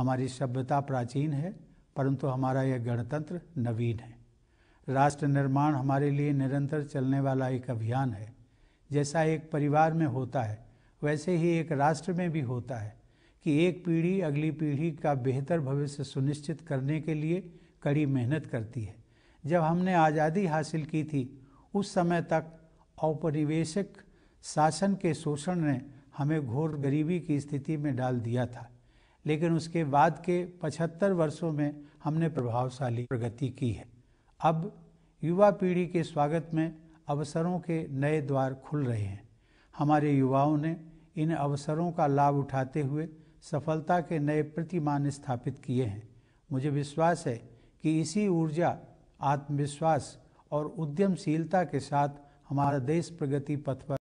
हमारी सभ्यता प्राचीन है परंतु हमारा यह गणतंत्र नवीन है राष्ट्र निर्माण हमारे लिए निरंतर चलने वाला एक अभियान है जैसा एक परिवार में होता है वैसे ही एक राष्ट्र में भी होता है कि एक पीढ़ी अगली पीढ़ी का बेहतर भविष्य सुनिश्चित करने के लिए कड़ी मेहनत करती है जब हमने आज़ादी हासिल की थी उस समय तक औपनिवेशिक शासन के शोषण ने हमें घोर गरीबी की स्थिति में डाल दिया था लेकिन उसके बाद के 75 वर्षों में हमने प्रभावशाली प्रगति की है अब युवा पीढ़ी के स्वागत में अवसरों के नए द्वार खुल रहे हैं हमारे युवाओं ने इन अवसरों का लाभ उठाते हुए सफलता के नए प्रतिमान स्थापित किए हैं मुझे विश्वास है कि इसी ऊर्जा आत्मविश्वास और उद्यमशीलता के साथ हमारा देश प्रगति पथ पर